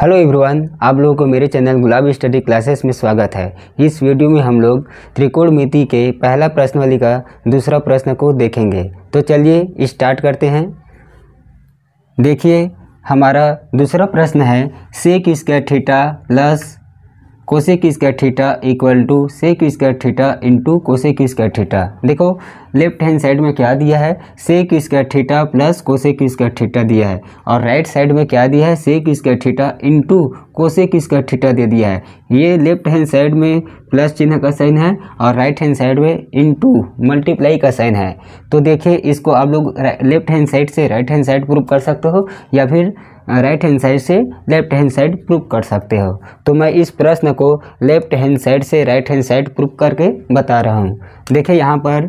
hello everyone आप लोगों को मेरे चैनल गुलाबी स्टडी क्लासेस में स्वागत है इस वीडियो में हम लोग त्रिकोणमिति के पहला वाली का दूसरा प्रश्न को देखेंगे तो चलिए स्टार्ट करते हैं देखिए हमारा दूसरा प्रश्न है sec square theta plus cosec square theta equal to sec square theta into cosec square theta देखो लेफ्ट हैंड साइड में क्या दिया है sec square theta plus cosec square theta दिया है और राइट साइड में क्या दिया है sec square theta into cosec square theta दे दिया है ये लेफ्ट हैंड साइड में प्लस चिन्ह का साइन है और राइट हैंड साइड में इंटू मल्टीप्लाई का साइन है तो देखिए इसको आप लोग लेफ्ट हैंड साइड से राइट हैंड साइड प्रूव कर सकते हो या फिर राइट हैंड साइड से लेफ्ट हैंड साइड प्रूफ कर सकते हो तो मैं इस प्रश्न को लेफ्ट हैंड साइड से राइट हैंड साइड प्रूफ करके बता रहा हूँ देखिए यहाँ पर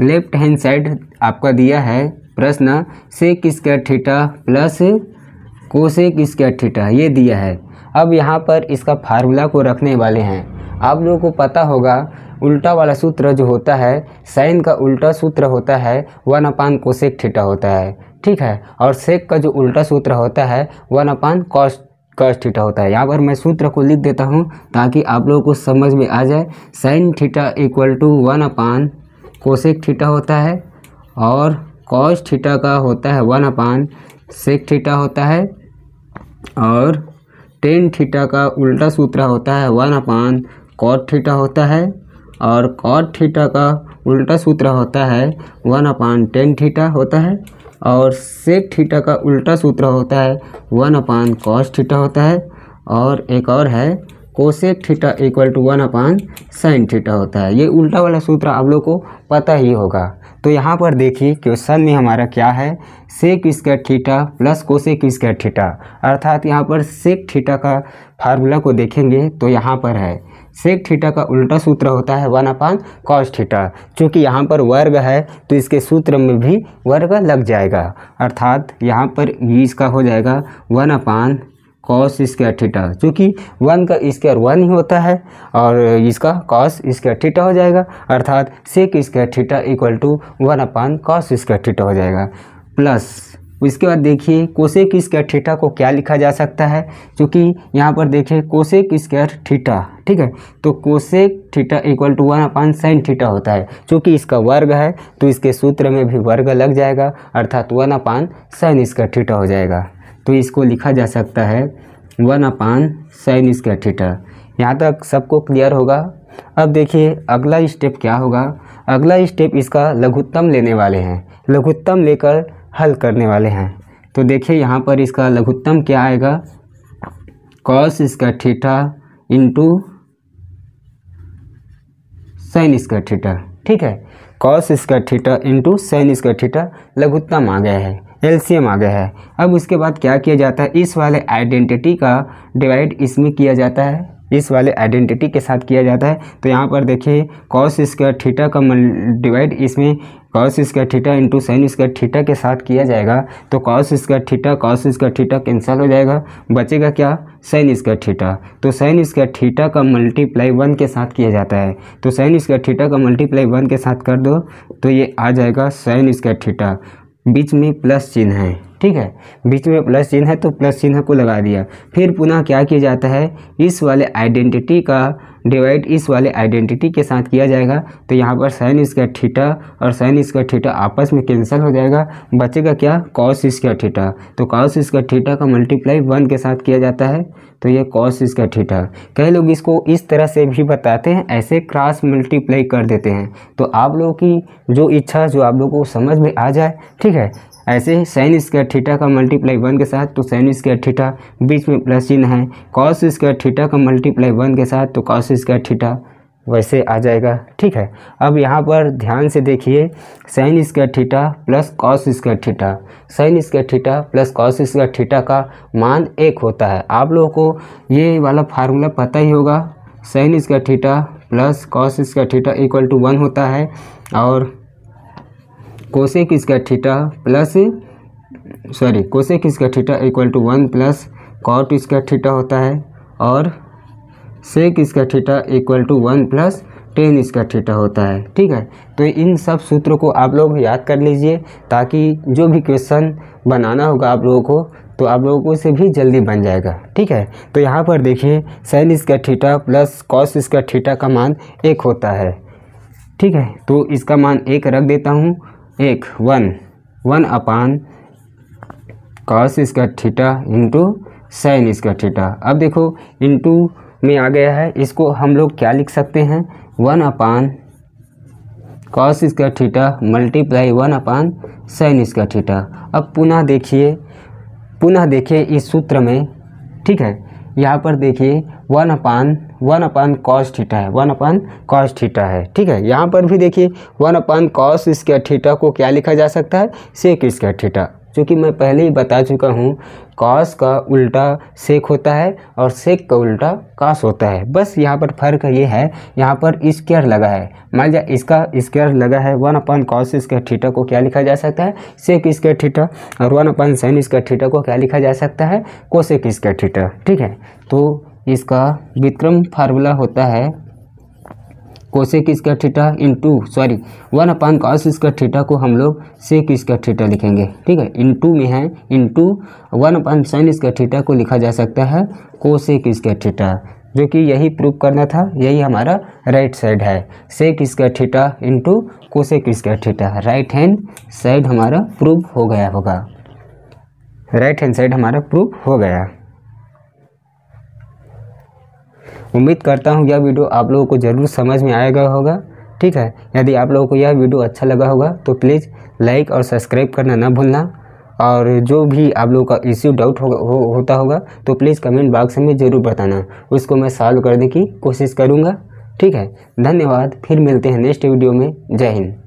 लेफ्ट हैंड साइड आपका दिया है प्रश्न से किसका थीटा प्लस कोसेक इसका थीटा ये दिया है अब यहाँ पर इसका फार्मूला को रखने वाले हैं आप लोगों को पता होगा उल्टा वाला सूत्र जो होता है साइन का उल्टा सूत्र होता है वन अपान कोसेक थीटा होता है ठीक है और सेक का जो उल्टा सूत्र होता है one upon cost cos theta होता है यहाँ पर मैं सूत्र को लिख देता हूँ ताकि आप लोगों को समझ में आ जाए sine theta equal to one upon cosec theta होता है और कॉस थीटा का होता है वन अपान सेक थीटा होता है और टेन थीटा का उल्टा सूत्र होता है वन अपान कॉट थीटा होता है और कॉट थीटा का उल्टा सूत्र होता है वन अपान टेन थीटा होता है और सेक थीटा का उल्टा सूत्र होता है वन अपान कॉस थीटा होता है और एक और है cosec theta equal to one upon sine theta होता है ये उल्टा वाला सूत्र आप लोग को पता ही होगा तो यहाँ पर देखिए क्वेश्चन में हमारा क्या है sec square theta plus cosec square theta अर्थात यहाँ पर सेक थीटा का फार्मूला को देखेंगे तो यहाँ पर है सेक थीटा का उल्टा सूत्र होता है वन अपान कॉस थीटा चूँकि यहाँ पर वर्ग है तो इसके सूत्र में भी वर्ग लग जाएगा अर्थात यहाँ पर भी इसका हो जाएगा one upon cos square theta चूँकि वन का स्क्वायर वन ही होता है और इसका कॉस स्क्वायर थीटा हो जाएगा अर्थात sec square theta equal to one upon cos square theta हो जाएगा प्लस इसके बाद देखिए कोसेक स्क्वायर थीटा को क्या लिखा जा सकता है क्योंकि यहाँ पर देखिए कोसेक स्क्वायर थीटा ठीक है तो cosec theta equal to one upon sine theta होता है चूँकि इसका वर्ग है तो इसके सूत्र में भी वर्ग लग जाएगा अर्थात वन अपान साइन इसका थीटा हो जाएगा तो इसको लिखा जा सकता है वन अपान साइन इसका थीटा यहाँ तक सबको क्लियर होगा अब देखिए अगला स्टेप क्या होगा अगला स्टेप इसका लघुत्तम लेने वाले हैं लघुत्तम लेकर हल करने वाले हैं तो देखिए यहाँ पर इसका लघुत्तम क्या आएगा कॉस इसका theta into sine square theta ठीक है cos square theta into sine square theta लघुत्तम आ गया है एलसीएम आ गया है अब उसके बाद क्या किया जाता है इस वाले आइडेंटिटी का डिवाइड इसमें किया जाता है इस वाले आइडेंटिटी के साथ किया जाता है तो यहाँ पर देखिए कॉस स्क्वायर थीटा का डिवाइड इसमें cos square theta into sine square theta के साथ किया जाएगा तो cos square theta cos square theta cancel हो जाएगा बचेगा क्या साइन स्क्वायर थीटा तो साइन स्क्वायर थीटा का मल्टीप्लाई वन के साथ किया जाता है तो साइन स्क्वायर थीटा का मल्टीप्लाई वन के साथ कर दो तो ये आ जाएगा साइन स्क्वायर थीटा बीच में प्लस चिन्ह है ठीक है बीच में प्लस चिन्ह है तो प्लस चिन्ह को लगा दिया फिर पुनः क्या किया जाता है इस वाले आइडेंटिटी का डिवाइड इस वाले आइडेंटिटी के साथ किया जाएगा तो यहाँ पर साइन इसका ठीटा और साइन स्क्वायर ठीटा आपस में कैंसिल हो जाएगा बचेगा क्या कॉस इसका ठीटा तो कॉस स्क्वायर ठीटा का मल्टीप्लाई वन के साथ किया जाता है तो ये कॉस इसका ठीटा कई लोग इसको इस तरह से भी बताते हैं ऐसे क्रॉस मल्टीप्लाई कर देते हैं तो आप लोगों की जो इच्छा जो आप लोगों को समझ में आ जाए ठीक है ऐसे ही साइन स्क्वायर थीटा का मल्टीप्लाई वन के साथ तो साइन स्क्वायर थीटा बीच में प्लस चिन्ह है कॉस स्क्वायर थीटा का मल्टीप्लाई वन के साथ तो कॉस स्क्वायर थीटा वैसे आ जाएगा ठीक है अब यहाँ पर ध्यान से देखिए sine square theta plus cos square theta sine square theta plus cos square theta का मान एक होता है आप लोगों को ये वाला फार्मूला पता ही होगा sine square theta plus cos square theta equal to one होता है और कोसेक इसका ठीटा प्लस सॉरी कोसेक इसका theta equal to one plus cot इसका ठीटा होता है और सेक इसका theta equal to one plus tan इसका ठीटा होता है ठीक है तो इन सब सूत्रों को आप लोग याद कर लीजिए ताकि जो भी क्वेश्चन बनाना होगा आप लोगों को तो आप लोगों से भी जल्दी बन जाएगा ठीक है तो यहाँ पर देखिए साइन इसका ठीठा प्लस कॉस इसका ठीठा का मान एक होता है ठीक है तो इसका मान एक रख देता हूँ एक वन वन अपान कॉस इसका ठीटा इंटू साइन इसका ठीटा अब देखो इंटू में आ गया है इसको हम लोग क्या लिख सकते हैं वन अपान कॉस इसका theta multiply one upon sine इसका ठीटा अब पुनः देखिए पुनः देखिए इस सूत्र में ठीक है यहाँ पर देखिए one upon one upon cos theta है वन अपान कॉस थीटा है ठीक है यहाँ पर भी देखिए वन अपान कॉस इसके थीटा को क्या लिखा जा सकता है सेक इसका थीटा जो मैं पहले ही बता चुका हूँ कॉस का उल्टा सेक होता है और सेक का उल्टा कास होता है बस यहाँ पर फर्क ये है यहाँ पर स्केयर लगा है मान लिया इसका स्केयर लगा है वन अपन कॉस इसका थीटा को क्या लिखा जा सकता है सेक स्क्वेयर थीटा और वन अपन साइन इसका थीटा को क्या लिखा जा सकता है कोसेक इसका थीटा ठीक है तो इसका विक्रम फार्मूला होता है कोसेक इसका into sorry one upon cos इसका ठीठा को हम लोग सेक इसका ठीठा लिखेंगे ठीक है टू में है टू वन अपान साइन इसका ठीठा को लिखा जा सकता है कोसेक इसका ठीठा जो कि यही प्रूव करना था यही हमारा राइट साइड है सेक इसका थीटा इंटू कोशेक इसका ठीठा राइट हैंड साइड हमारा प्रूव हो गया होगा राइट हैंड साइड हमारा प्रूव हो गया उम्मीद करता हूँ यह वीडियो आप लोगों को ज़रूर समझ में आएगा होगा ठीक है यदि आप लोगों को यह वीडियो अच्छा लगा होगा तो प्लीज़ लाइक और सब्सक्राइब करना ना भूलना और जो भी आप लोगों का इश्यू डाउट हो, हो, होता होगा तो प्लीज़ कमेंट बॉक्स में ज़रूर बताना उसको मैं सॉल्व करने की कोशिश करूँगा ठीक है धन्यवाद फिर मिलते हैं नेक्स्ट वीडियो में जय हिंद